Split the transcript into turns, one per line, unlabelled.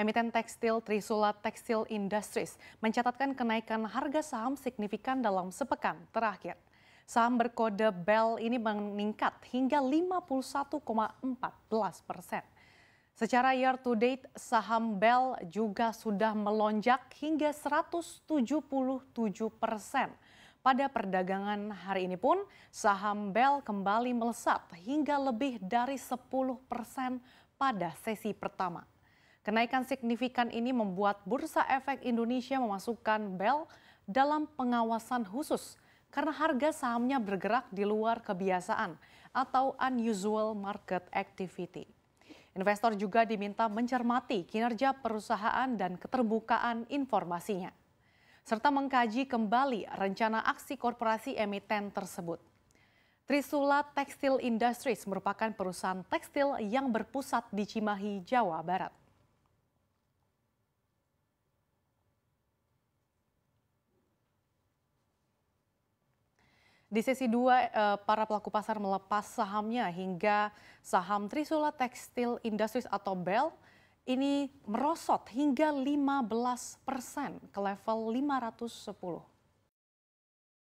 Emiten tekstil Trisula Textile Industries mencatatkan kenaikan harga saham signifikan dalam sepekan terakhir. Saham berkode BEL ini meningkat hingga 51,14 persen. Secara year to date, saham BEL juga sudah melonjak hingga 177 persen. Pada perdagangan hari ini pun, saham BEL kembali melesat hingga lebih dari 10 persen pada sesi pertama. Kenaikan signifikan ini membuat Bursa Efek Indonesia memasukkan BEL dalam pengawasan khusus karena harga sahamnya bergerak di luar kebiasaan atau unusual market activity. Investor juga diminta mencermati kinerja perusahaan dan keterbukaan informasinya, serta mengkaji kembali rencana aksi korporasi emiten tersebut. Trisula Textile Industries merupakan perusahaan tekstil yang berpusat di Cimahi, Jawa Barat. Di sesi dua, eh, para pelaku pasar melepas sahamnya hingga saham Trisula Tekstil Industries atau BEL ini merosot hingga 15 persen ke level 510.